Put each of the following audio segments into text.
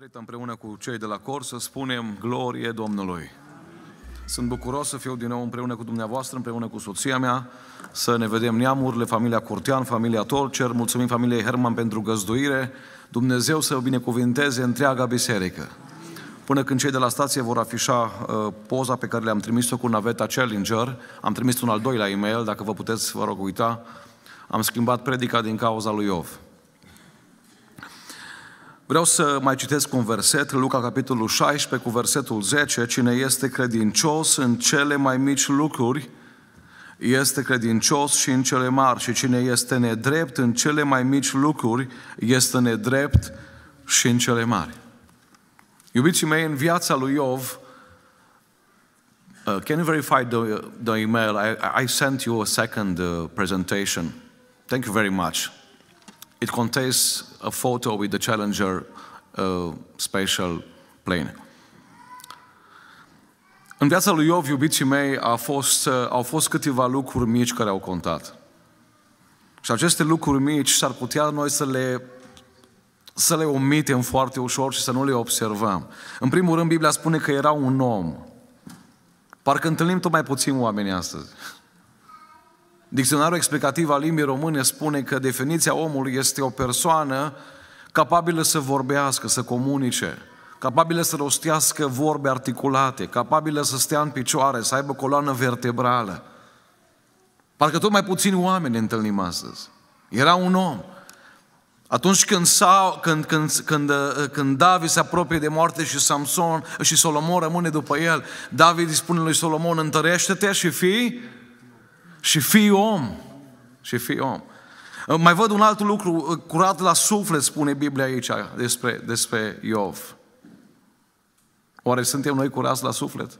Merită împreună cu cei de la cor să spunem glorie Domnului. Sunt bucuros să fiu din nou împreună cu dumneavoastră, împreună cu soția mea, să ne vedem neamurile, familia Curtean, familia Tolcer, mulțumim familiei Herman pentru găzduire, Dumnezeu să binecuvinteze întreaga biserică. Până când cei de la stație vor afișa uh, poza pe care le-am trimis-o cu naveta Challenger, am trimis un al doilea e-mail, dacă vă puteți, vă rog, uita, am schimbat predica din cauza lui Iov. Vreau să mai citesc un verset, Luca capitolul 16 cu versetul 10, cine este credincios în cele mai mici lucruri, este credincios și în cele mari și cine este nedrept în cele mai mici lucruri, este nedrept și în cele mari. Iubiții mei, în viața lui Iov, Uh, can you verify the, the email? I, I sent you a second uh, presentation. Thank you very much. It contains a photo with the Challenger uh, special plane. În viața lui Iov, iubiții mei, a fost, uh, au fost câteva lucruri mici care au contat. Și aceste lucruri mici s-ar putea noi să le, să le omitem foarte ușor și să nu le observăm. În primul rând, Biblia spune că era un om. Parcă întâlnim tot mai puțin oameni astăzi. Dicționarul explicativ al limbii române spune că definiția omului este o persoană capabilă să vorbească, să comunice, capabilă să rostească vorbe articulate, capabilă să stea în picioare, să aibă coloană vertebrală. Parcă tot mai puțini oameni ne întâlnim astăzi. Era un om. Atunci când, sau, când, când, când, uh, când David se apropie de moarte și Samson și Solomon rămâne după el, David îi spune lui Solomon, întărește-te și fii și fii om. Și fii om. Uh, mai văd un alt lucru uh, curat la suflet, spune Biblia aici uh, despre, despre Iov. Oare suntem noi curați la suflet?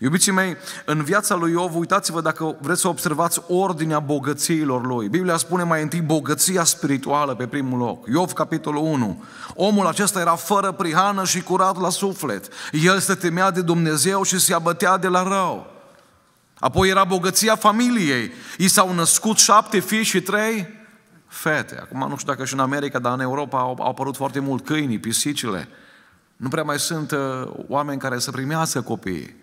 Iubiții mei, în viața lui Iov, uitați-vă dacă vreți să observați ordinea bogățiilor lui. Biblia spune mai întâi bogăția spirituală pe primul loc. Iov, capitolul 1. Omul acesta era fără prihană și curat la suflet. El se temea de Dumnezeu și se abătea de la rău. Apoi era bogăția familiei. I s-au născut șapte fii și trei fete. Acum nu știu dacă și în America, dar în Europa au, au apărut foarte mult câinii, pisicile. Nu prea mai sunt uh, oameni care să primească copiii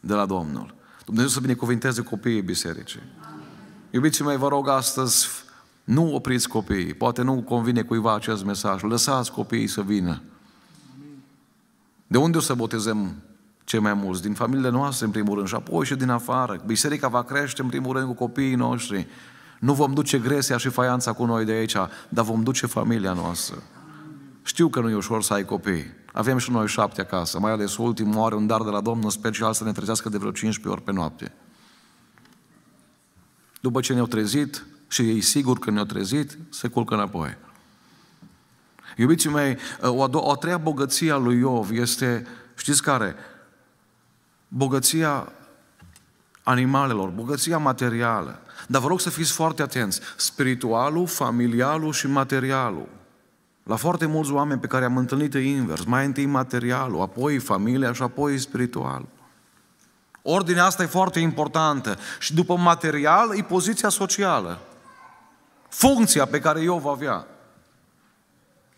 de la Domnul. Dumnezeu să binecuvinteze copiii bisericii. Iubiții mei, vă rog astăzi, nu opriți copiii. Poate nu convine cuiva acest mesaj. Lăsați copiii să vină. De unde o să botezăm cei mai mulți, din familiile noastre în primul rând și apoi și din afară. Biserica va crește în primul rând cu copiii noștri. Nu vom duce gresia și faianța cu noi de aici, dar vom duce familia noastră. Știu că nu e ușor să ai copii. Avem și noi șapte acasă, mai ales ultimul are un dar de la Domnul și să ne trezească de vreo 15 ori pe noapte. După ce ne-au trezit și ei sigur că ne-au trezit, se culcă înapoi. Iubiții mei, o a, o a treia bogăție a lui Iov este, știți care? bogăția animalelor, bogăția materială. Dar vă rog să fiți foarte atenți. Spiritualul, familialul și materialul. La foarte mulți oameni pe care am întâlnit e invers. Mai întâi materialul, apoi familia și apoi spiritualul. Ordinea asta e foarte importantă. Și după material e poziția socială. Funcția pe care eu o avea.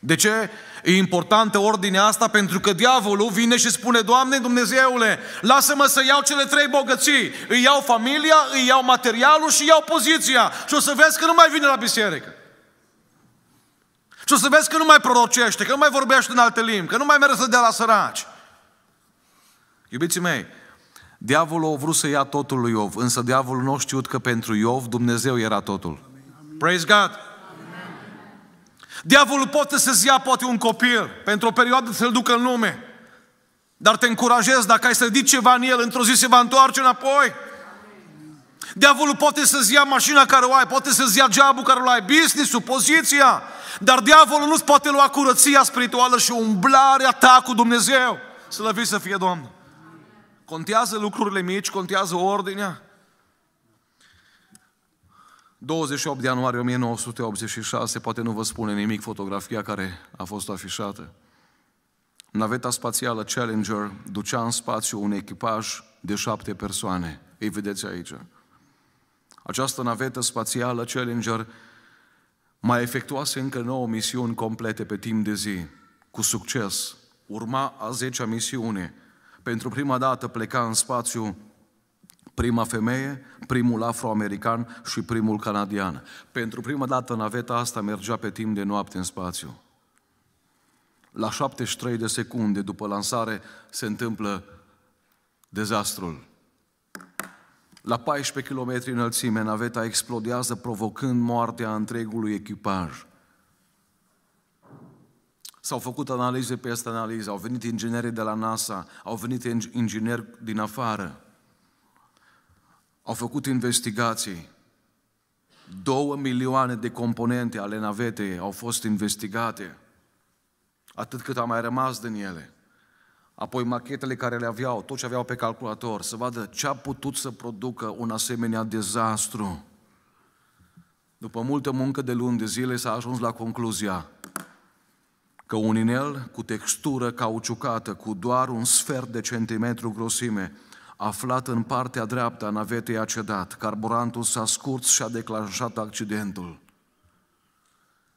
De ce? E importantă ordinea asta pentru că diavolul vine și spune, Doamne Dumnezeule, lasă-mă să iau cele trei bogății. Îi iau familia, îi iau materialul și iau poziția. Și o să vezi că nu mai vine la biserică. Și o să vezi că nu mai prorocește, că nu mai vorbește în alte limbi, că nu mai merge să dea la săraci. Iubiții mei, diavolul a vrut să ia totul lui Iov, însă diavolul nu a știut că pentru Iov Dumnezeu era totul. Praise God! Diavolul poate să-ți ia poate un copil, pentru o perioadă să-l ducă în lume. Dar te încurajez, dacă ai sădit ceva în el, într-o zi se va întoarce înapoi. Diavolul poate să-ți ia mașina care o ai, poate să-ți ia geabul care o ai, business-ul, poziția, dar diavolul nu-ți poate lua curăția spirituală și umblarea ta cu Dumnezeu. l să fie Domnul! Contează lucrurile mici, contează ordinea, 28 ianuarie 1986, poate nu vă spune nimic fotografia care a fost afișată. Naveta spațială Challenger ducea în spațiu un echipaj de șapte persoane. Îi vedeți aici. Această navetă spațială Challenger mai efectuase încă nouă misiuni complete pe timp de zi, cu succes. Urma a 10 misiune. Pentru prima dată pleca în spațiu prima femeie, primul afroamerican și primul canadian. Pentru prima dată naveta asta mergea pe timp de noapte în spațiu. La 73 de secunde după lansare se întâmplă dezastrul. La 14 km înălțime, naveta explodează, provocând moartea întregului echipaj. S-au făcut analize peste analize, au venit ingineri de la NASA, au venit ingineri din afară. Au făcut investigații. Două milioane de componente ale navetei au fost investigate, atât cât a mai rămas din ele. Apoi machetele care le aveau, tot ce aveau pe calculator, să vadă ce a putut să producă un asemenea dezastru. După multă muncă de luni de zile s-a ajuns la concluzia că un inel cu textură cauciucată, cu doar un sfert de centimetru grosime, aflat în partea dreaptă a navetei a cedat, carburantul s-a scurs și a declanșat accidentul.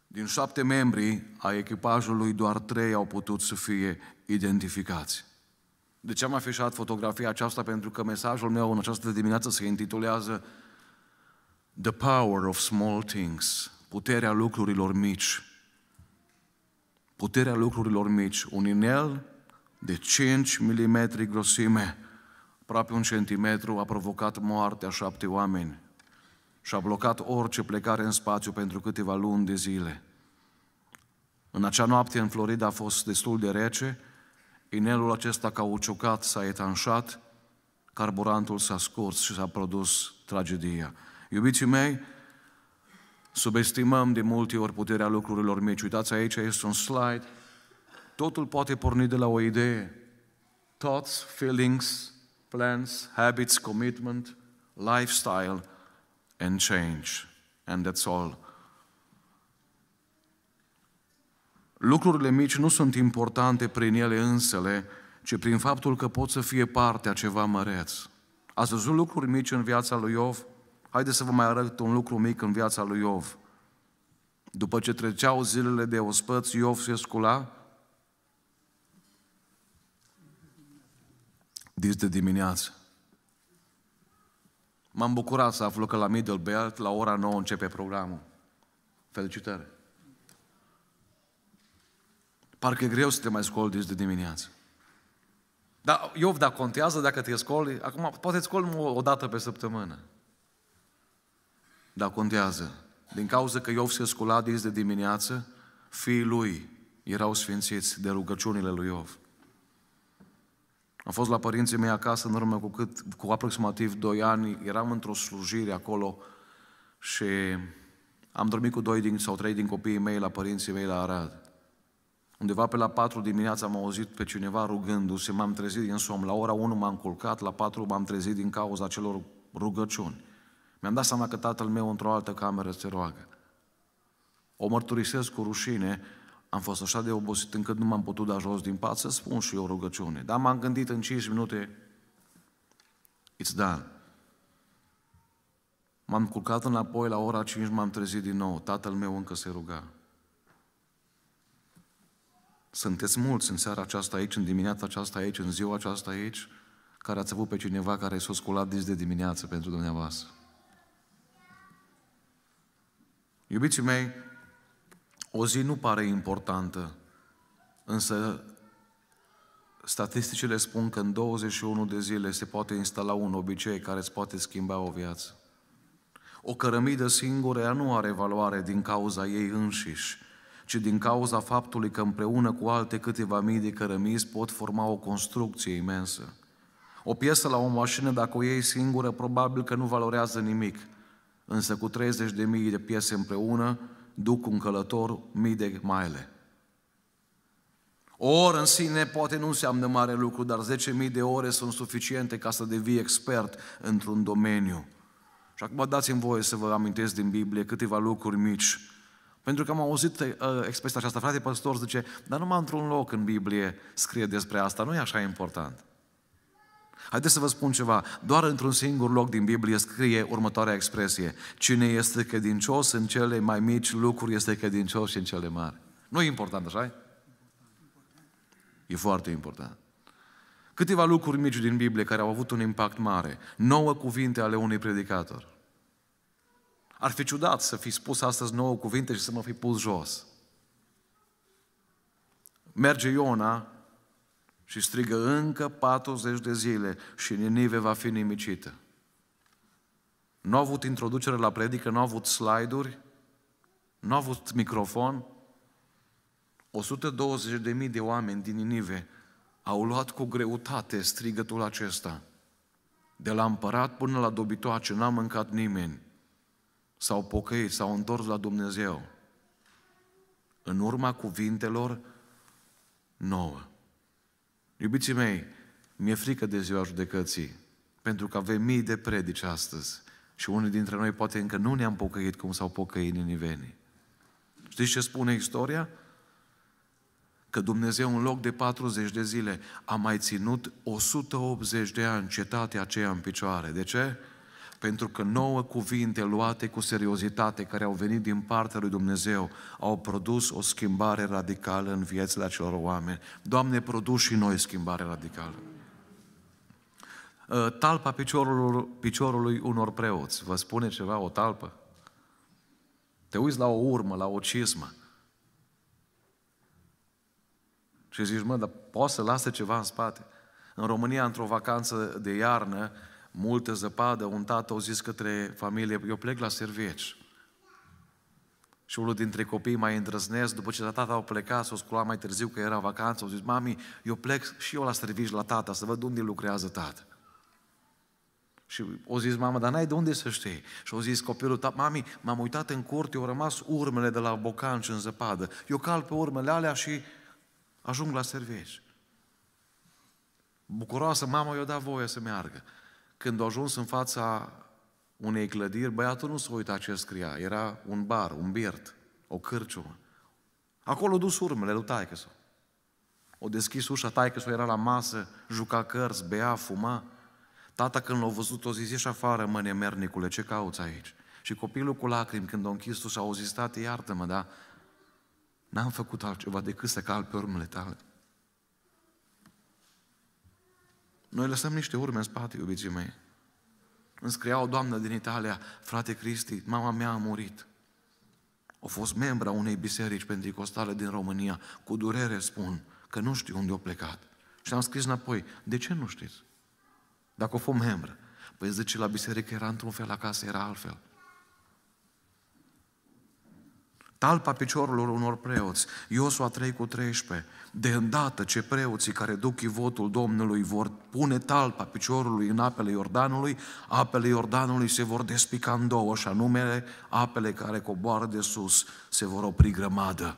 Din șapte membri a echipajului, doar trei au putut să fie identificați. De ce am afișat fotografia aceasta? Pentru că mesajul meu în această dimineață se intitulează The Power of Small Things, puterea lucrurilor mici. Puterea lucrurilor mici, un inel de 5 mm grosime, aproape un centimetru a provocat moartea șapte oameni și a blocat orice plecare în spațiu pentru câteva luni de zile. În acea noapte în Florida a fost destul de rece, inelul acesta cauciucat s-a etanșat, carburantul s-a scurs și s-a produs tragedia. Iubiții mei, subestimăm de multe ori puterea lucrurilor mici. Uitați aici, este un slide. Totul poate porni de la o idee. Thoughts, feelings, plans, habits, commitment, lifestyle, and change. And that's all. Lucrurile mici nu sunt importante prin ele însele, ci prin faptul că pot să fie parte a ceva măreț. Ați văzut lucruri mici în viața lui Iov? Haideți să vă mai arăt un lucru mic în viața lui Iov. După ce treceau zilele de ospăți, Iov se scula dis de dimineață. M-am bucurat să aflu că la Middle Belt, la ora 9 începe programul. Felicitări! Parcă e greu să te mai scoli dis de dimineață. Dar Iov, dacă contează, dacă te scoli, acum poate scoli o dată pe săptămână. Dar contează. Din cauza că Iov se scula dis de dimineață, fiii lui erau sfințiți de rugăciunile lui Iov. Am fost la părinții mei acasă în urmă cu, cât, cu aproximativ 2 ani, eram într-o slujire acolo și am dormit cu doi din, sau trei din copiii mei la părinții mei la Arad. Undeva pe la 4 dimineața am auzit pe cineva rugându-se, m-am trezit din somn. La ora 1 m-am culcat, la 4 m-am trezit din cauza celor rugăciuni. Mi-am dat seama că tatăl meu într-o altă cameră se roagă. O mărturisesc cu rușine, am fost așa de obosit încât nu m-am putut da jos din pat să spun și eu rugăciune. Dar m-am gândit în 5 minute, it's done. M-am culcat înapoi la ora 5, m-am trezit din nou. Tatăl meu încă se ruga. Sunteți mulți în seara aceasta aici, în dimineața aceasta aici, în ziua aceasta aici, care ați avut pe cineva care s-a sculat dis de dimineață pentru dumneavoastră. Iubiții mei, o zi nu pare importantă, însă statisticile spun că în 21 de zile se poate instala un obicei care îți poate schimba o viață. O cărămidă singură ea nu are valoare din cauza ei înșiși, ci din cauza faptului că împreună cu alte câteva mii de cărămizi pot forma o construcție imensă. O piesă la o mașină, dacă o iei singură, probabil că nu valorează nimic, însă cu 30 de mii de piese împreună, duc un călător mii de maile. O oră în sine poate nu înseamnă mare lucru, dar 10.000 de ore sunt suficiente ca să devii expert într-un domeniu. Și acum dați-mi voie să vă amintesc din Biblie câteva lucruri mici. Pentru că am auzit uh, expresia aceasta, frate pastor zice, dar numai într-un loc în Biblie scrie despre asta, nu e așa important. Haideți să vă spun ceva. Doar într-un singur loc din Biblie scrie următoarea expresie. Cine este că din cios în cele mai mici lucruri este că cios și în cele mari. Nu e important, așa E foarte important. Câteva lucruri mici din Biblie care au avut un impact mare. Nouă cuvinte ale unui predicator. Ar fi ciudat să fi spus astăzi nouă cuvinte și să mă fi pus jos. Merge Iona și strigă încă 40 de zile și Ninive va fi nimicită. Nu au avut introducere la predică, nu au avut slide-uri, nu au avut microfon. 120.000 de oameni din Ninive au luat cu greutate strigătul acesta. De la împărat până la dobitoace n-a mâncat nimeni. S-au pocăit, s-au întors la Dumnezeu. În urma cuvintelor nouă. Iubiții mei, mi-e frică de ziua judecății, pentru că avem mii de predici astăzi și unii dintre noi poate încă nu ne-am pocăit cum s-au pocăit ninivenii. Știți ce spune istoria? Că Dumnezeu în loc de 40 de zile a mai ținut 180 de ani cetatea aceea în picioare. De ce? pentru că nouă cuvinte luate cu seriozitate care au venit din partea lui Dumnezeu au produs o schimbare radicală în viețile acelor oameni. Doamne, produs și noi schimbare radicală. Uh, talpa piciorului, piciorului unor preoți, vă spune ceva o talpă? Te uiți la o urmă, la o cismă și zici, mă, dar poate să lasă ceva în spate. În România, într-o vacanță de iarnă, multă zăpadă, un tată au zis către familie, eu plec la servieci. Și unul dintre copii mai îndrăznesc, după ce la tata au plecat, s o scula mai târziu că era vacanță, au zis, mami, eu plec și eu la servici la tata, să văd unde lucrează tata. Și o zis, mama, dar n-ai de unde să știi. Și o zis copilul, ta, mami, m-am uitat în curte, au rămas urmele de la bocanci în zăpadă. Eu cal pe urmele alea și ajung la servici. Bucuroasă, mama i-a dat voie să meargă când a ajuns în fața unei clădiri, băiatul nu s-a uitat ce scria. Era un bar, un birt, o cârciumă. Acolo l-a dus urmele lui taică -s-o. O deschis ușa, taică -s-o era la masă, juca cărți, bea, fuma. Tata când l-a văzut, o zis, ieși afară, mă, nemernicule, ce cauți aici? Și copilul cu lacrimi, când a închis ușa, a zis, tată, iartă-mă, dar n-am făcut altceva decât să cal pe urmele tale. Noi lăsăm niște urme în spate, iubiții mei. Îmi scria o doamnă din Italia, frate Cristi, mama mea a murit. A fost membra unei biserici pentecostale din România. Cu durere spun că nu știu unde a plecat. Și am scris înapoi, de ce nu știți? Dacă o fost membră. Păi zice, la biserică era într-un fel, acasă era altfel. talpa piciorilor unor preoți. Iosua 3 cu 13. De îndată ce preoții care duc votul Domnului vor pune talpa piciorului în apele Iordanului, apele Iordanului se vor despica în două și anume apele care coboară de sus se vor opri grămadă.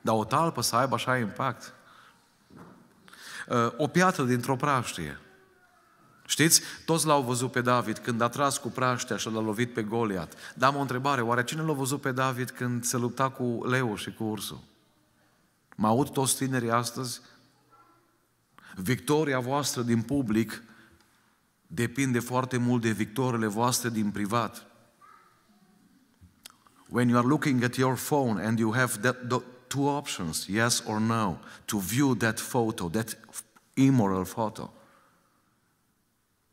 Dar o talpă să aibă așa impact. Ă, o piatră dintr-o praștie Știți? Toți l-au văzut pe David când a tras cu praștea și l-a lovit pe Goliat. Dar am o întrebare, oare cine l-a văzut pe David când se lupta cu leu și cu ursul? Mă aud toți tinerii astăzi? Victoria voastră din public depinde foarte mult de victorile voastre din privat. When you are looking at your phone and you have that, the two options, yes or no, to view that photo, that immoral photo –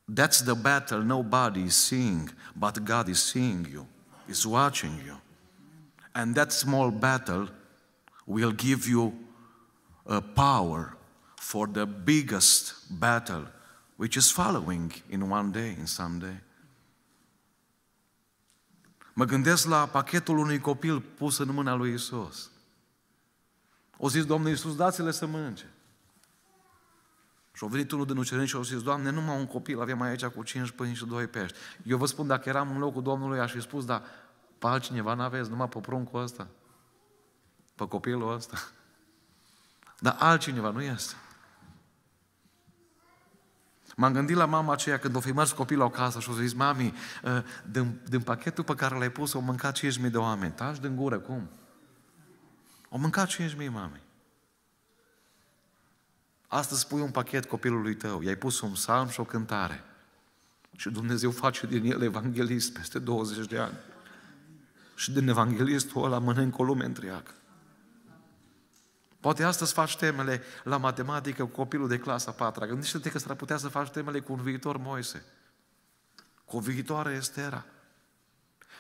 That's the battle nobody is seeing, but God is seeing you, is watching you. And that small battle will give you a uh, power for the biggest battle which is following in one day, in some day. Mă gândesc la pachetul unui copil pus în mâna lui Isus. O zis Domnul Iisus, dați-le să mănânce. Și a venit unul din ucenici și a zis, Doamne, numai un copil aveam aici cu cinci pâini și doi pești. Eu vă spun, dacă eram în locul Domnului, aș fi spus, dar pe altcineva n-aveți, numai pe pruncul ăsta, pe copilul ăsta. Dar altcineva nu este. M-am gândit la mama aceea când o fi mers copilul acasă și o zis, mami, ă, din, din pachetul pe care l-ai pus, o mâncat 5.000 de oameni. Tași din gură, cum? O mâncat 5.000, mami. Astăzi pui un pachet copilului tău, i-ai pus un psalm și o cântare. Și Dumnezeu face din el evanghelist peste 20 de ani. Și din evanghelistul ăla mănâncă o lume întreagă. Poate astăzi faci temele la matematică cu copilul de clasa 4 Gândește-te că s-ar putea să faci temele cu un viitor Moise. Cu o viitoare Estera.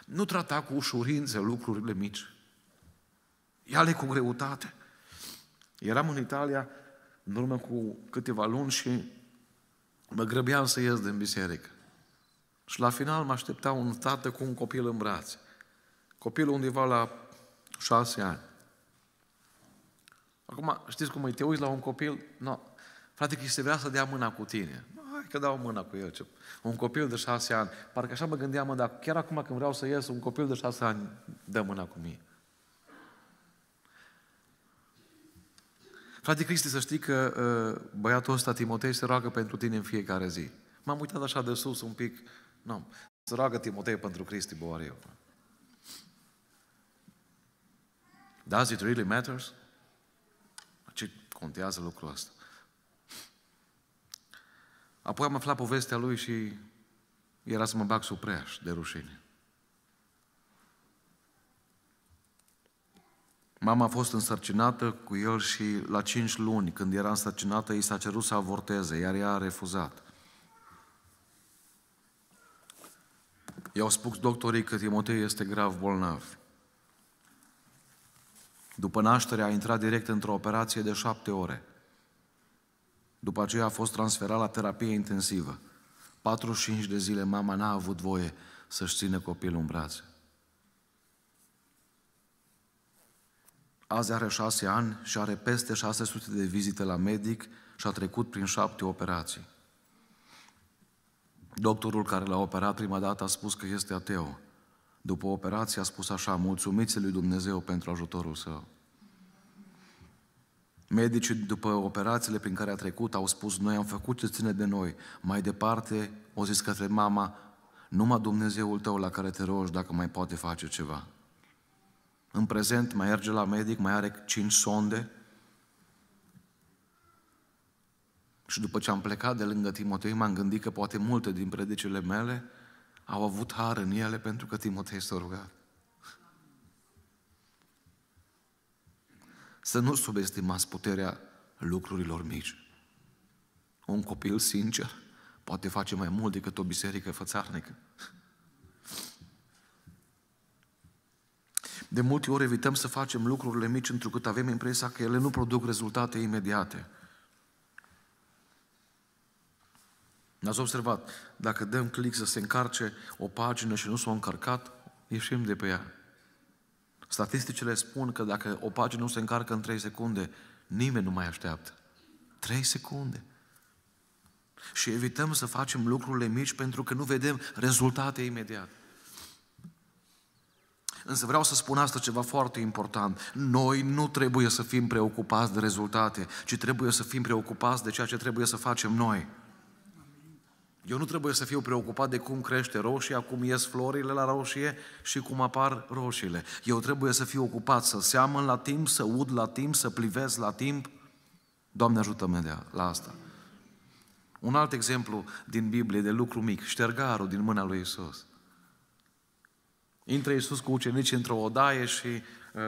Nu trata cu ușurință lucrurile mici. Ia-le cu greutate. Eram în Italia în urmă cu câteva luni și mă grăbeam să ies din biserică. Și la final mă aștepta un tată cu un copil în brațe. Copilul undeva la șase ani. Acum, știți cum e, te uiți la un copil, no, frate, că se vrea să dea mâna cu tine. No, hai că dau mâna cu el. Ce... Un copil de șase ani. Parcă așa mă gândeam, dar chiar acum când vreau să ies, un copil de șase ani dă mâna cu mine. Frate Cristi, să știi că uh, băiatul ăsta, Timotei, se roagă pentru tine în fiecare zi. M-am uitat așa de sus un pic. Nu, se roagă Timotei pentru Cristi, bă, oare eu. Does it really matters? Ce contează lucrul ăsta? Apoi am aflat povestea lui și era să mă bag supreaș de rușine. Mama a fost însărcinată cu el și la cinci luni, când era însărcinată, i s-a cerut să avorteze, iar ea a refuzat. I-au spus doctorii că Timotei este grav bolnav. După naștere a intrat direct într-o operație de șapte ore. După aceea a fost transferat la terapie intensivă. 45 de zile mama n-a avut voie să-și țină copilul în brațe. Azi are șase ani și are peste 600 de vizite la medic și a trecut prin șapte operații. Doctorul care l-a operat prima dată a spus că este ateu. După operație a spus așa, mulțumiți lui Dumnezeu pentru ajutorul său. Medicii, după operațiile prin care a trecut, au spus, noi am făcut ce ține de noi. Mai departe, o zis către mama, numai Dumnezeul tău la care te rogi dacă mai poate face ceva. În prezent mai merge la medic, mai are cinci sonde. Și după ce am plecat de lângă Timotei, m-am gândit că poate multe din predicile mele au avut har în ele pentru că Timotei s-a rugat. Să nu subestimați puterea lucrurilor mici. Un copil sincer poate face mai mult decât o biserică fățarnică. De multe ori evităm să facem lucrurile mici întrucât avem impresia că ele nu produc rezultate imediate. ați observat, dacă dăm click să se încarce o pagină și nu s-a încărcat, ieșim de pe ea. Statisticile spun că dacă o pagină nu se încarcă în 3 secunde, nimeni nu mai așteaptă. 3 secunde. Și evităm să facem lucrurile mici pentru că nu vedem rezultate imediate. Însă vreau să spun asta ceva foarte important. Noi nu trebuie să fim preocupați de rezultate, ci trebuie să fim preocupați de ceea ce trebuie să facem noi. Eu nu trebuie să fiu preocupat de cum crește roșia, cum ies florile la roșie și cum apar roșiile. Eu trebuie să fiu ocupat să seamăn la timp, să ud la timp, să plivez la timp. Doamne ajută-mă de la asta. Un alt exemplu din Biblie de lucru mic, ștergarul din mâna lui Isus. Intră Iisus cu ucenici într-o odaie și uh,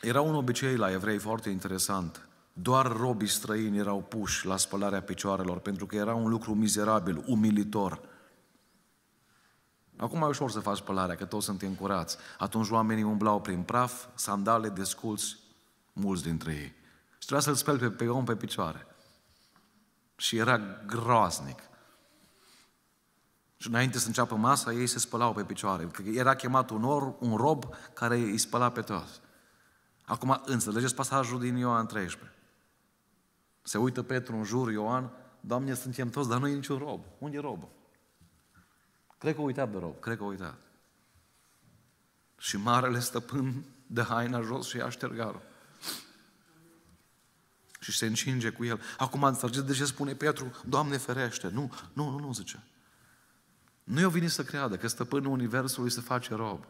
era un obicei la evrei foarte interesant. Doar robii străini erau puși la spălarea picioarelor, pentru că era un lucru mizerabil, umilitor. Acum mai ușor să faci spălarea, că toți suntem curați. Atunci oamenii umblau prin praf, sandale desculți, mulți dintre ei. Și trebuia să-l speli pe, pe om pe picioare. Și era groaznic. Și înainte să înceapă masa, ei se spălau pe picioare. Era chemat un, or, un rob care îi spăla pe toți. Acum înțelegeți pasajul din Ioan 13. Se uită Petru în jur, Ioan, Doamne, suntem toți, dar nu e niciun rob. Unde e robul? Cred că uitat de rob, cred că a uitat. Și marele stăpân de haina jos și ia ștergarul. Și se încinge cu el. Acum înțelegeți de ce spune Petru, Doamne ferește. Nu, nu, nu, nu, zice. Nu i-au venit să creadă că stăpânul Universului se face rob.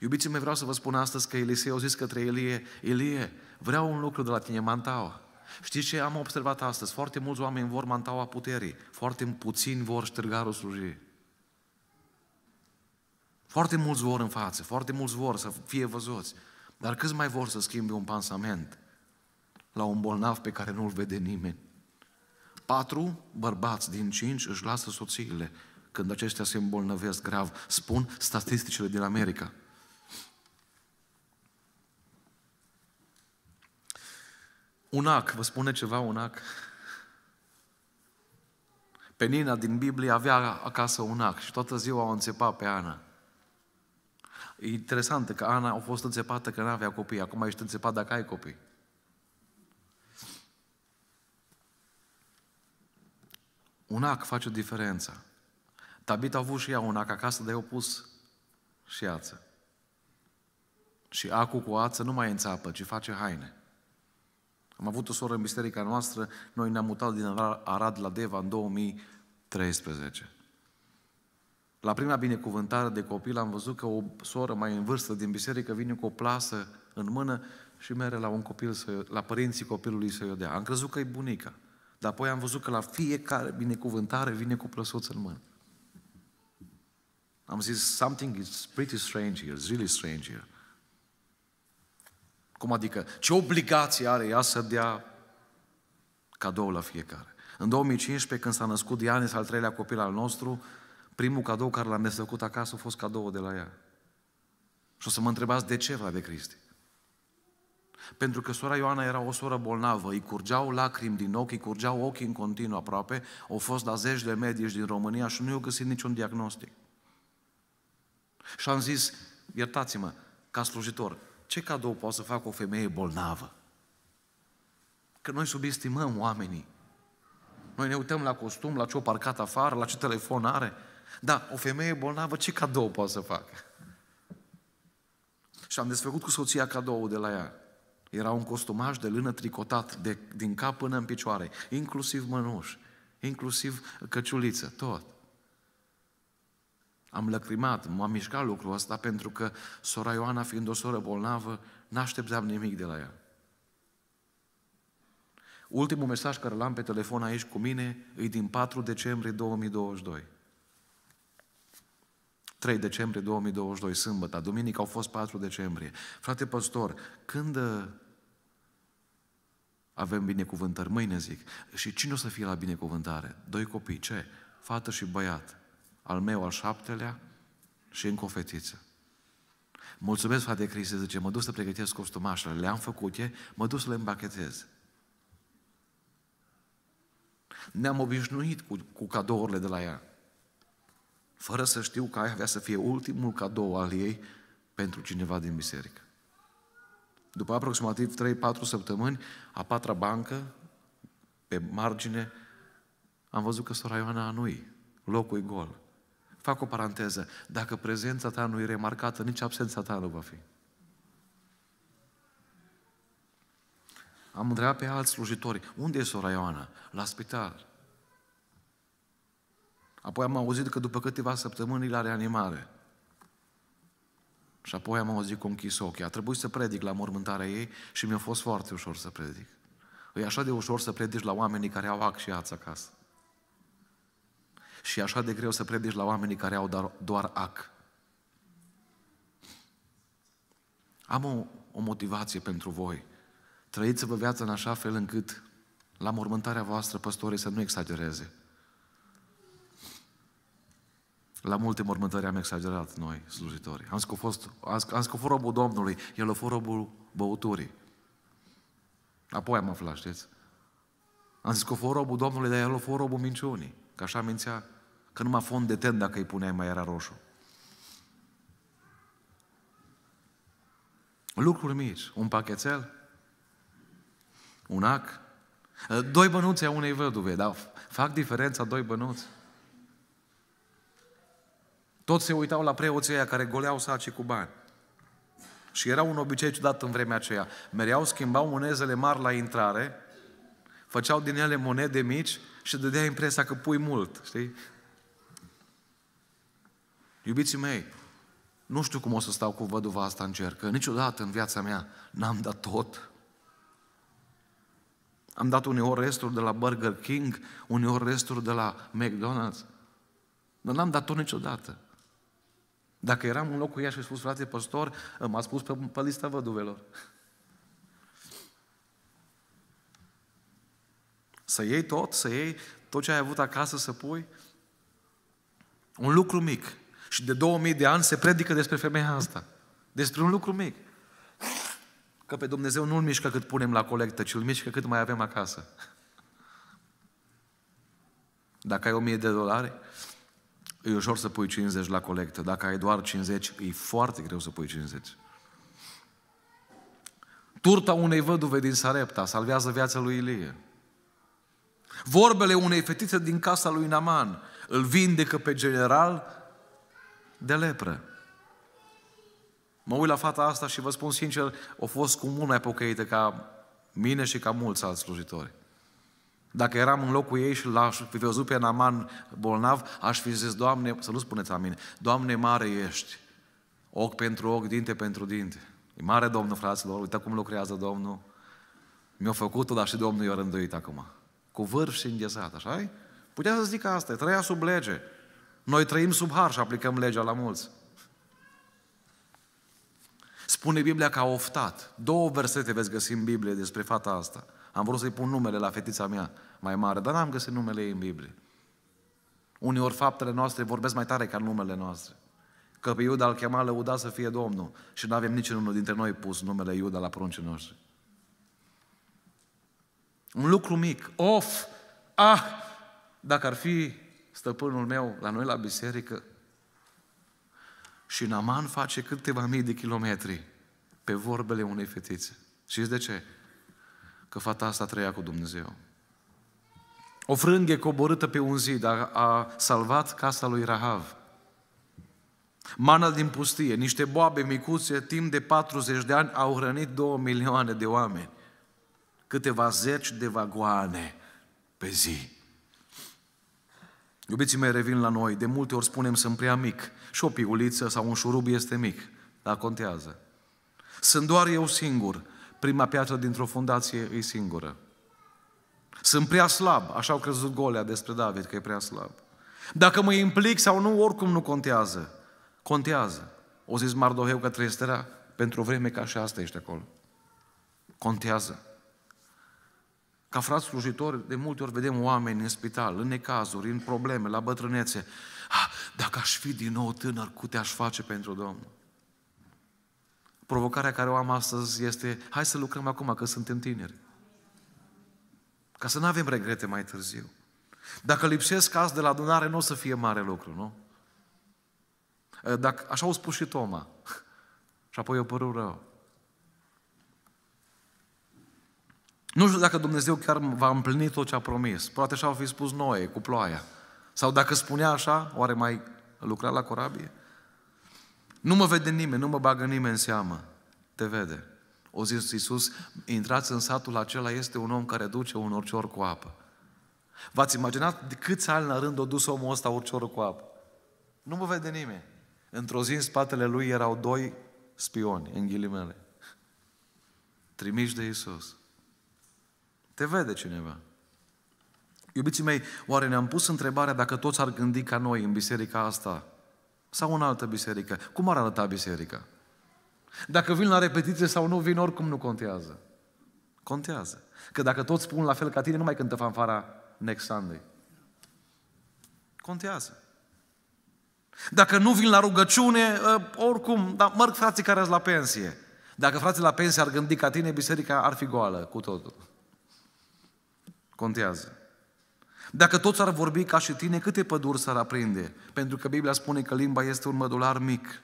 Iubiții mei, vreau să vă spun astăzi că Eliseu a zis către Elie, Elie, vreau un lucru de la tine, mantaua. Știți ce am observat astăzi? Foarte mulți oameni vor mantaua puterii, foarte puțini vor ștergarul slujii. Foarte mulți vor în față, foarte mulți vor să fie văzuți. Dar câți mai vor să schimbe un pansament la un bolnav pe care nu-l vede nimeni? Patru bărbați din cinci își lasă soțiile când acestea se îmbolnăvesc grav. Spun statisticile din America. Un ac, vă spune ceva un ac? Penina din Biblie avea acasă un ac și toată ziua o înțepa pe Ana. E interesant că Ana a fost înțepată că nu avea copii, acum ești înțepat dacă ai copii. Un ac face diferența. Tabita a avut și ea un ac acasă, dar i a pus și ață. Și acul cu ață nu mai înțeapă, ci face haine. Am avut o soră în biserica noastră, noi ne-am mutat din Arad la Deva în 2013. La prima binecuvântare de copil am văzut că o soră mai în vârstă din biserică vine cu o plasă în mână și merge la un copil, să, la părinții copilului să-i o dea. Am crezut că e bunica. Dar apoi am văzut că la fiecare binecuvântare vine cu plăsuță în mână. Am zis, something is pretty strange here, is really strange here. Cum adică? Ce obligație are ea să dea cadou la fiecare? În 2015, când s-a născut Ianis, al treilea copil al nostru, primul cadou care l-am desfăcut acasă a fost cadou de la ea. Și o să mă întrebați de ce, frate Cristi? Pentru că sora Ioana era o soră bolnavă, îi curgeau lacrimi din ochi, îi curgeau ochii în continuu aproape, au fost la zeci de medici din România și nu i-au găsit niciun diagnostic. Și am zis, iertați-mă, ca slujitor, ce cadou poate să facă o femeie bolnavă? Că noi subestimăm oamenii. Noi ne uităm la costum, la ce o parcat afară, la ce telefon are. Da, o femeie bolnavă ce cadou poate să facă? Și am desfăcut cu soția cadou de la ea. Era un costumaj de lână tricotat de, din cap până în picioare, inclusiv mănuș, inclusiv căciuliță, tot. Am lăcrimat, m am mișcat lucrul ăsta pentru că sora Ioana, fiind o soră bolnavă, n-așteptam nimic de la ea. Ultimul mesaj care l-am pe telefon aici cu mine e din 4 decembrie 2022. 3 decembrie 2022, sâmbătă, duminică au fost 4 decembrie. Frate păstor, când avem binecuvântări mâine, zic. Și cine o să fie la binecuvântare? Doi copii, ce? Fată și băiat. Al meu, al șaptelea și încă o fetiță. Mulțumesc, frate Criste, zice, mă duc să pregătesc costumașele, le-am făcute, mă duc să le îmbachetez. Ne-am obișnuit cu, cu cadourile de la ea. Fără să știu că aia avea să fie ultimul cadou al ei pentru cineva din biserică. După aproximativ 3-4 săptămâni, a patra bancă, pe margine, am văzut că sora Ioana a nui, locul e gol. Fac o paranteză, dacă prezența ta nu e remarcată, nici absența ta nu va fi. Am întrebat pe alți slujitori, unde e sora Ioana? La spital. Apoi am auzit că după câteva săptămâni la reanimare. Și apoi am auzit cu închis ochii. A trebuit să predic la mormântarea ei și mi-a fost foarte ușor să predic. E așa de ușor să predici la oamenii care au ac și ață acasă. Și e așa de greu să predici la oamenii care au doar, doar ac. Am o, o motivație pentru voi. Trăiți-vă viața în așa fel încât la mormântarea voastră păstorii să nu exagereze. La multe mormântări am exagerat noi, slujitorii. Am scofos, am scofos robul Domnului, el a fost robul băuturii. Apoi am aflat, știți? Am fost robul Domnului, dar el a fost robul minciunii. Că așa mințea că numai fond de ten dacă îi puneai mai era roșu. Lucruri mici, un pachetel, un ac, doi bănuți a unei văduve, dar fac diferența doi bănuți? Toți se uitau la preoții aia care goleau saci cu bani. Și era un obicei ciudat în vremea aceea. Mereau, schimbau monezele mari la intrare, făceau din ele monede mici și dădea impresia că pui mult, știi? Iubiții mei, nu știu cum o să stau cu văduva asta în cer, că niciodată în viața mea n-am dat tot. Am dat uneori resturi de la Burger King, uneori resturi de la McDonald's. Dar n-am dat tot niciodată. Dacă eram în locul ei și spus, frate păstor, m-a spus pe, pe lista văduvelor. Să iei tot, să iei tot ce ai avut acasă să pui. Un lucru mic. Și de 2000 de ani se predică despre femeia asta. Despre un lucru mic. Că pe Dumnezeu nu-L mișcă cât punem la colectă, ci l mișcă cât mai avem acasă. Dacă ai 1000 de dolari, E ușor să pui 50 la colectă. Dacă ai doar 50, e foarte greu să pui 50. Turta unei văduve din Sarepta salvează viața lui Ilie. Vorbele unei fetițe din casa lui Naman îl vindecă pe general de lepră. Mă uit la fata asta și vă spun sincer, a fost cu mult mai pocăită ca mine și ca mulți alți slujitori. Dacă eram în locul ei și l-aș fi văzut pe Naman bolnav, aș fi zis, Doamne, să nu spuneți amin, Doamne mare ești, ochi pentru ochi, dinte pentru dinte. E mare Domnul, fraților, uite cum lucrează Domnul. Mi-a făcut-o, dar și Domnul i-a rânduit acum. Cu vârf și înghesat, așa -i? Putea să zic asta, trăia sub lege. Noi trăim sub har și aplicăm legea la mulți. Spune Biblia că a oftat. Două versete veți găsi în Biblie despre fata asta. Am vrut să-i pun numele la fetița mea mai mare, dar n-am găsit numele ei în Biblie. Uneori faptele noastre vorbesc mai tare ca numele noastre. Că pe Iuda îl chema lăuda să fie Domnul și nu avem niciunul dintre noi pus numele Iuda la pruncii noștri. Un lucru mic, of, ah, dacă ar fi stăpânul meu la noi la biserică, și Naman face câteva mii de kilometri pe vorbele unei fetițe. Știți de ce? că fata asta trăia cu Dumnezeu. O frânghe coborâtă pe un zid a, a salvat casa lui Rahav. Mana din pustie, niște boabe micuțe, timp de 40 de ani au hrănit 2 milioane de oameni. Câteva zeci de vagoane pe zi. Iubiții mei, revin la noi. De multe ori spunem, sunt prea mic. Și o piuliță sau un șurub este mic, dar contează. Sunt doar eu singur prima piatră dintr-o fundație e singură. Sunt prea slab, așa au crezut Golea despre David, că e prea slab. Dacă mă implic sau nu, oricum nu contează. Contează. O zis Mardoheu că trăiesterea, pentru o vreme ca și asta ești acolo. Contează. Ca frați slujitori, de multe ori vedem oameni în spital, în necazuri, în probleme, la bătrânețe. Ah, dacă aș fi din nou tânăr, cu te-aș face pentru Domnul? Provocarea care o am astăzi este, hai să lucrăm acum, că suntem tineri. Ca să nu avem regrete mai târziu. Dacă lipsesc azi de la adunare, nu o să fie mare lucru, nu? Dacă, așa au spus și Toma. Și apoi o părut rău. Nu știu dacă Dumnezeu chiar va împlini tot ce a promis. Poate așa au fi spus Noe, cu ploaia. Sau dacă spunea așa, oare mai lucra la corabie? Nu mă vede nimeni, nu mă bagă nimeni în seamă. Te vede. O zis Iisus, intrați în satul acela, este un om care duce un orcior cu apă. V-ați imaginat de câți ani la rând o dus omul ăsta orciorul cu apă? Nu mă vede nimeni. Într-o zi în spatele lui erau doi spioni, în ghilimele. Trimiși de Iisus. Te vede cineva. Iubiții mei, oare ne-am pus întrebarea dacă toți ar gândi ca noi în biserica asta sau în altă biserică. Cum ar arăta biserica? Dacă vin la repetiție sau nu vin, oricum nu contează. Contează. Că dacă toți spun la fel ca tine, nu mai cântă fanfara next Sunday. Contează. Dacă nu vin la rugăciune, ă, oricum, dar mărg frații care sunt la pensie. Dacă frații la pensie ar gândi ca tine, biserica ar fi goală cu totul. Contează. Dacă toți ar vorbi ca și tine, câte păduri s-ar aprinde? Pentru că Biblia spune că limba este un mădular mic.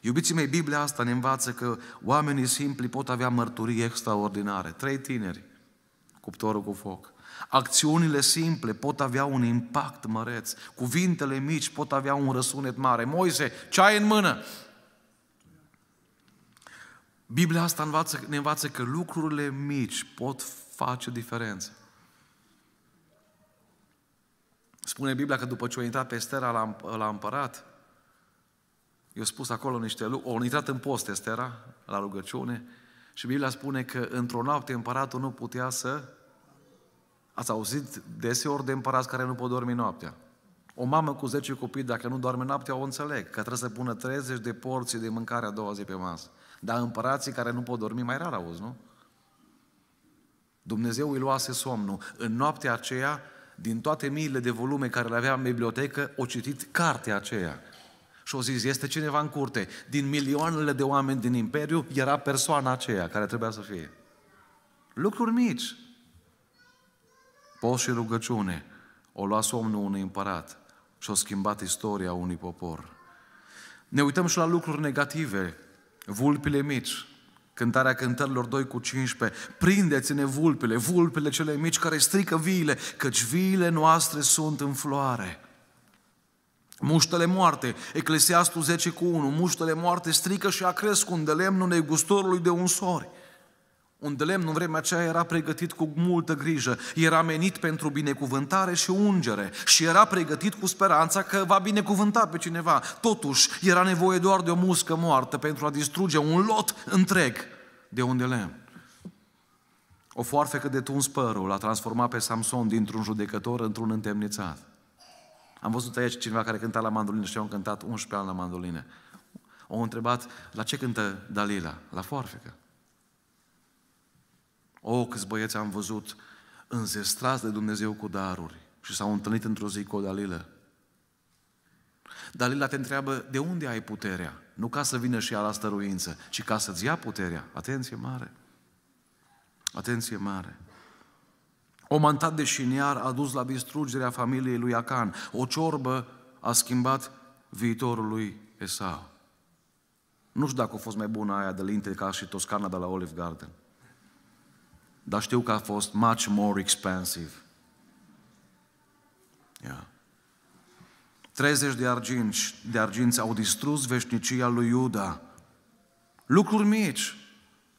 Iubiții mei, Biblia asta ne învață că oamenii simpli pot avea mărturii extraordinare. Trei tineri, cuptorul cu foc. Acțiunile simple pot avea un impact măreț. Cuvintele mici pot avea un răsunet mare. Moise, ce ai în mână? Biblia asta învață, ne învață că lucrurile mici pot face diferență. Spune Biblia că după ce a intrat pe Estera la, la împărat, i-a spus acolo niște lucruri, au intrat în post Estera, la rugăciune, și Biblia spune că într-o noapte împăratul nu putea să... Ați auzit deseori de împărați care nu pot dormi noaptea. O mamă cu 10 copii, dacă nu doarme noaptea, o înțeleg, că trebuie să pună 30 de porții de mâncare a doua zi pe masă. Dar împărații care nu pot dormi mai rar auzi, nu? Dumnezeu îi luase somnul. În noaptea aceea, din toate miile de volume care le avea în bibliotecă, o citit cartea aceea. Și o zis, este cineva în curte. Din milioanele de oameni din imperiu, era persoana aceea care trebuia să fie. Lucruri mici. Post și rugăciune. O lua somnul unui împărat și o schimbat istoria unui popor. Ne uităm și la lucruri negative, vulpile mici, Cântarea cântărilor 2 cu 15. Prindeți-ne vulpile, vulpile cele mici care strică viile, căci viile noastre sunt în floare. Muștele moarte, Eclesiastul 10 cu 1, muștele moarte strică și a crescut de lemnul negustorului de unsori de lemn în vremea aceea era pregătit cu multă grijă, era menit pentru binecuvântare și ungere și era pregătit cu speranța că va binecuvânta pe cineva. Totuși, era nevoie doar de o muscă moartă pentru a distruge un lot întreg de de lemn. O foarfecă de tuns părul a transformat pe Samson dintr-un judecător într-un întemnițat. Am văzut aici cineva care cânta la mandolină și eu am cântat 11 ani la mandolină. O întrebat, la ce cântă Dalila? La foarfecă. O, oh, câți băieți am văzut înzestrați de Dumnezeu cu daruri și s-au întâlnit într-o zi cu o Dalilă. Dalila te întreabă, de unde ai puterea? Nu ca să vină și ea la stăruință, ci ca să-ți ia puterea. Atenție mare! Atenție mare! O mantat de șiniar a dus la distrugerea familiei lui Acan. O ciorbă a schimbat viitorul lui Esau. Nu știu dacă a fost mai bună aia de linte ca și Toscana de la Olive Garden dar știu că a fost much more expensive. Yeah. 30 de arginți, de arginți au distrus veșnicia lui Iuda. Lucruri mici,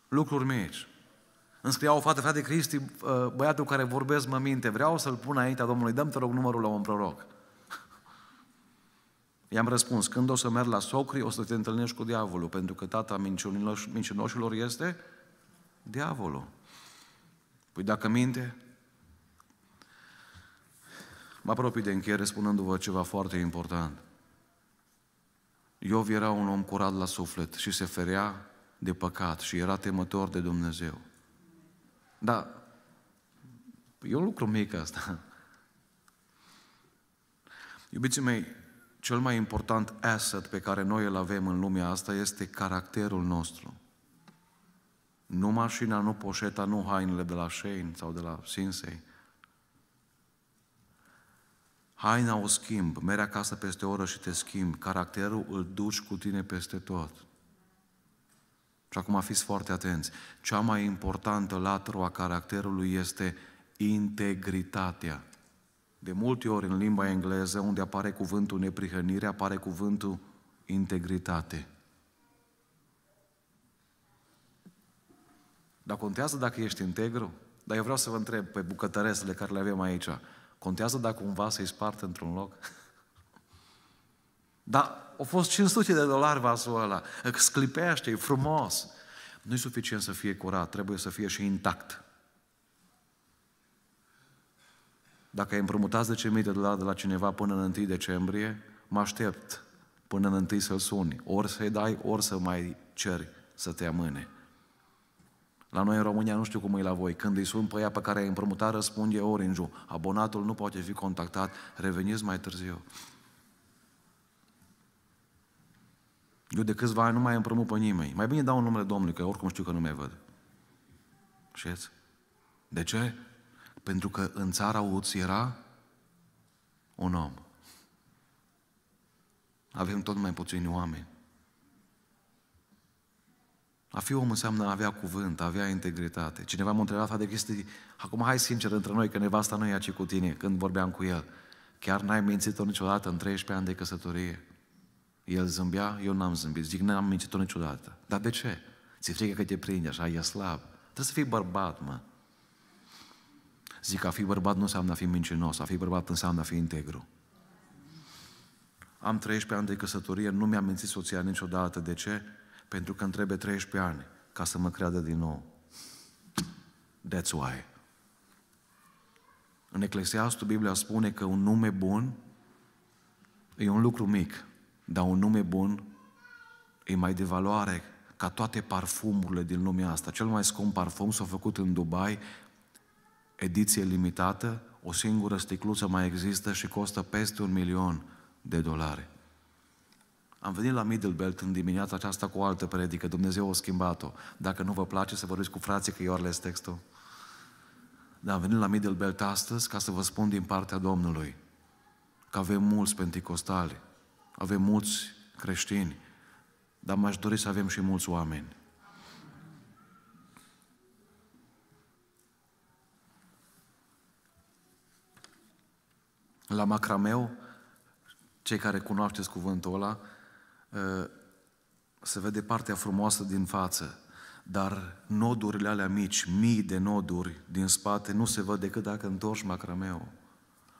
lucruri mici. Îmi scria o fată, frate Cristi, uh, băiatul care vorbesc mă minte, vreau să-l pun înaintea Domnului, dăm te rog numărul la un proroc. I-am răspuns, când o să merg la socri, o să te întâlnești cu diavolul, pentru că tata mincinoșilor este diavolul. Păi dacă minte, mă apropii de încheiere spunându-vă ceva foarte important. Iov era un om curat la suflet și se ferea de păcat și era temător de Dumnezeu. Da, e un lucru mic asta. Iubiții mei, cel mai important asset pe care noi îl avem în lumea asta este caracterul nostru nu mașina, nu poșeta, nu hainele de la Shane sau de la Sinsei. Haina o schimb, mergi acasă peste oră și te schimbi. Caracterul îl duci cu tine peste tot. Și acum fiți foarte atenți. Cea mai importantă latură a caracterului este integritatea. De multe ori în limba engleză, unde apare cuvântul neprihănire, apare cuvântul integritate. Dar contează dacă ești integru? Dar eu vreau să vă întreb pe bucătăresele care le avem aici. Contează dacă un vas îi spart într-un loc? Dar au fost 500 de dolari vasul ăla. Sclipește, e frumos. nu e suficient să fie curat, trebuie să fie și intact. Dacă ai împrumutat 10.000 de dolari de la cineva până în 1 decembrie, mă aștept până în 1 să-l suni. Ori să-i dai, ori să mai ceri să te amâne. La noi în România nu știu cum e la voi. Când îi sun pe ea pe care ai împrumutat, răspunde orange Abonatul nu poate fi contactat, reveniți mai târziu. Eu de câțiva ani nu mai împrumut pe nimeni. Mai bine dau un numele Domnului, că oricum știu că nu mai văd. Știți? De ce? Pentru că în țara Uț era un om. Avem tot mai puțini oameni. A fi om înseamnă a avea cuvânt, a avea integritate. Cineva m-a întrebat, de chestii, acum hai sincer între noi, că nevasta nu e aici cu tine, când vorbeam cu el. Chiar n-ai mințit-o niciodată în 13 ani de căsătorie. El zâmbea, eu n-am zâmbit. Zic, n-am mințit-o niciodată. Dar de ce? Ți-e frică că te prinde așa, e slab. Trebuie să fii bărbat, mă. Zic, a fi bărbat nu înseamnă a fi mincinos, a fi bărbat înseamnă a fi integru. Am 13 ani de căsătorie, nu mi-am mințit soția niciodată. De ce? pentru că îmi trebuie 13 ani ca să mă creadă din nou. That's why. În Eclesiastul Biblia spune că un nume bun e un lucru mic, dar un nume bun e mai de valoare ca toate parfumurile din lumea asta. Cel mai scump parfum s-a făcut în Dubai, ediție limitată, o singură sticluță mai există și costă peste un milion de dolari. Am venit la Middlebelt în dimineața aceasta cu o altă predică, Dumnezeu a schimbat-o. Dacă nu vă place să vorbiți cu frații, că eu les textul. Dar am venit la Middlebelt astăzi ca să vă spun din partea Domnului că avem mulți pentecostali, avem mulți creștini, dar m-aș dori să avem și mulți oameni. La Macrameu, cei care cunoașteți cuvântul ăla, Ă, se vede partea frumoasă din față, dar nodurile alea mici, mii de noduri din spate, nu se văd decât dacă întorci macrameu.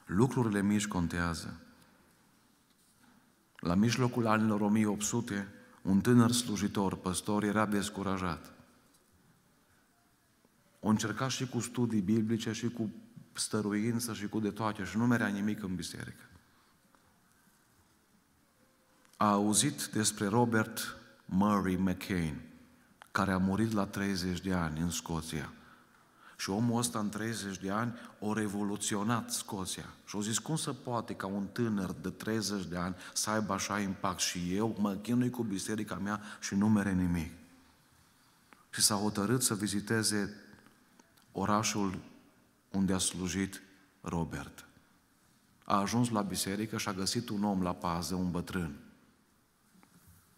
Lucrurile mici contează. La mijlocul anilor 1800, un tânăr slujitor, păstor, era descurajat. O încerca și cu studii biblice, și cu stăruință, și cu de toate, și nu merea nimic în biserică a auzit despre Robert Murray McCain, care a murit la 30 de ani în Scoția. Și omul ăsta în 30 de ani a revoluționat Scoția. Și au zis, cum se poate ca un tânăr de 30 de ani să aibă așa impact? Și eu mă chinui cu biserica mea și nu mere nimic. Și s-a hotărât să viziteze orașul unde a slujit Robert. A ajuns la biserică și a găsit un om la pază, un bătrân.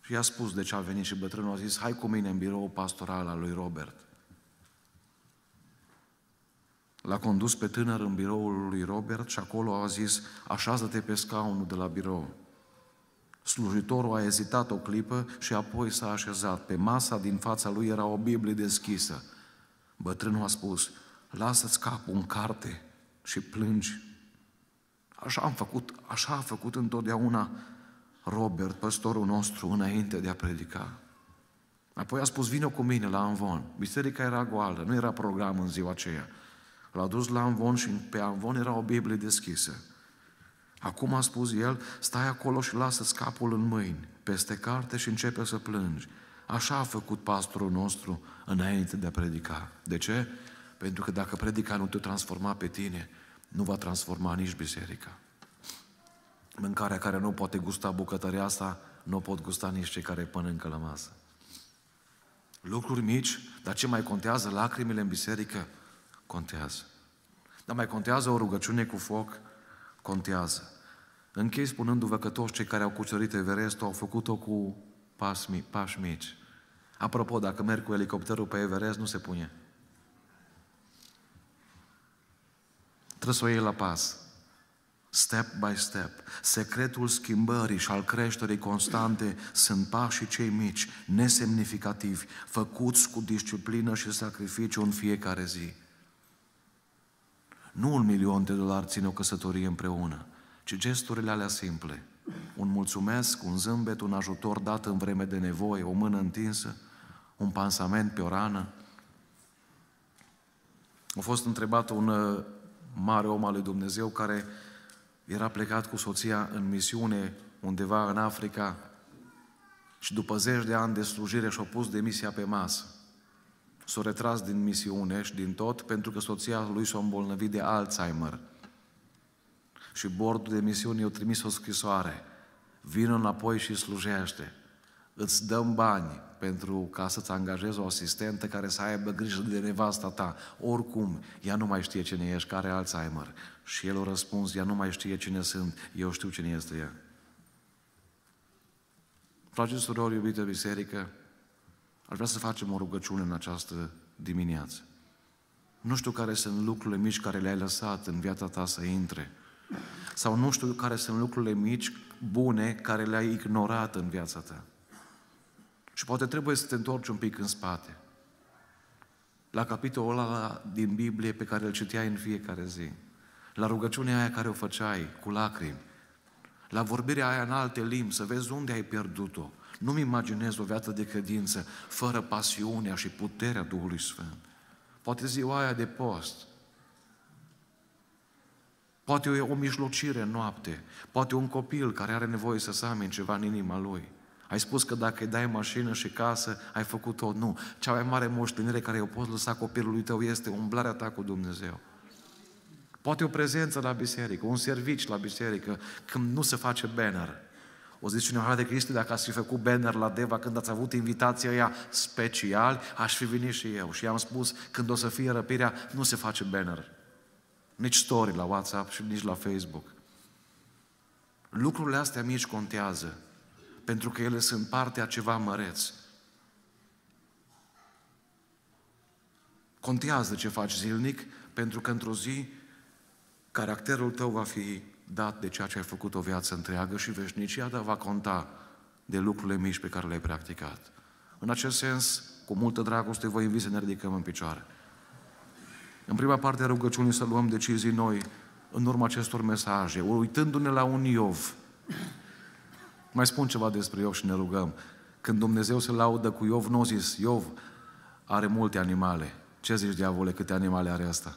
Și i-a spus de ce a venit și bătrânul a zis, hai cu mine în birou pastoral al lui Robert. L-a condus pe tânăr în biroul lui Robert și acolo a zis, așează-te pe scaunul de la birou. Slujitorul a ezitat o clipă și apoi s-a așezat. Pe masa din fața lui era o Biblie deschisă. Bătrânul a spus, lasă-ți capul în carte și plângi. Așa am făcut, așa a făcut întotdeauna Robert, păstorul nostru, înainte de a predica. Apoi a spus, vină cu mine la Anvon. Biserica era goală, nu era program în ziua aceea. L-a dus la Anvon și pe Anvon era o Biblie deschisă. Acum a spus el, stai acolo și lasă scapul în mâini, peste carte și începe să plângi. Așa a făcut pastorul nostru înainte de a predica. De ce? Pentru că dacă predica nu te transforma pe tine, nu va transforma nici biserica. Mâncarea care nu poate gusta bucătăria asta, nu pot gusta nici cei care pănâncă la masă. Lucruri mici, dar ce mai contează? Lacrimile în biserică? Contează. Dar mai contează o rugăciune cu foc? Contează. Închei spunându-vă că toți cei care au cucerit Everestul au făcut-o cu pași, mici, pași mici. Apropo, dacă merg cu elicopterul pe Everest, nu se pune. Trebuie să o iei la pas step by step. Secretul schimbării și al creșterii constante sunt pașii cei mici, nesemnificativi, făcuți cu disciplină și sacrificiu în fiecare zi. Nu un milion de dolari ține o căsătorie împreună, ci gesturile alea simple. Un mulțumesc, un zâmbet, un ajutor dat în vreme de nevoie, o mână întinsă, un pansament pe o rană. A fost întrebat un uh, mare om al lui Dumnezeu care era plecat cu soția în misiune undeva în Africa și după zeci de ani de slujire și-a pus demisia pe masă. S-a retras din misiune și din tot pentru că soția lui s-a îmbolnăvit de Alzheimer. Și bordul de misiune i-a trimis o scrisoare. vină înapoi și slujește îți dăm bani pentru ca să-ți angajezi o asistentă care să aibă grijă de nevasta ta. Oricum, ea nu mai știe cine ești, care Alzheimer. Și el a răspuns, ea nu mai știe cine sunt, eu știu cine este ea. și surori, iubite biserică, aș vrea să facem o rugăciune în această dimineață. Nu știu care sunt lucrurile mici care le-ai lăsat în viața ta să intre. Sau nu știu care sunt lucrurile mici, bune, care le-ai ignorat în viața ta. Și poate trebuie să te întorci un pic în spate. La capitolul ăla din Biblie pe care îl citeai în fiecare zi. La rugăciunea aia care o făceai cu lacrimi. La vorbirea aia în alte limbi, să vezi unde ai pierdut-o. Nu-mi imaginez o viață de credință fără pasiunea și puterea Duhului Sfânt. Poate ziua aia de post, Poate o mijlocire noapte, poate un copil care are nevoie să se ceva în inima lui. Ai spus că dacă îi dai mașină și casă, ai făcut tot. Nu. Cea mai mare moștenire care o poți lăsa copilului tău este umblarea ta cu Dumnezeu. Poate o prezență la biserică, un serviciu la biserică, când nu se face banner. O zice cineva, de Cristi, dacă ați fi făcut banner la Deva când ați avut invitația aia special, aș fi venit și eu. Și i-am spus, când o să fie răpirea, nu se face banner. Nici story la WhatsApp și nici la Facebook. Lucrurile astea mici contează pentru că ele sunt parte a ceva măreț. Contează ce faci zilnic, pentru că într-o zi caracterul tău va fi dat de ceea ce ai făcut o viață întreagă și veșnicia ta va conta de lucrurile mici pe care le-ai practicat. În acest sens, cu multă dragoste vă invit să ne ridicăm în picioare. În prima parte a rugăciunii să luăm decizii noi în urma acestor mesaje, uitându-ne la un Iov mai spun ceva despre Iov și ne rugăm. Când Dumnezeu se laudă cu Iov, nu zis, Iov are multe animale. Ce zici, diavole, câte animale are asta?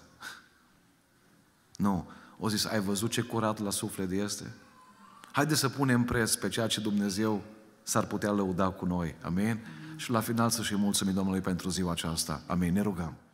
Nu. O zis, ai văzut ce curat la suflet este? Haide să punem preț pe ceea ce Dumnezeu s-ar putea lăuda cu noi. Amin? Amin. Și la final să-și mulțumim Domnului pentru ziua aceasta. Amin. Ne rugăm.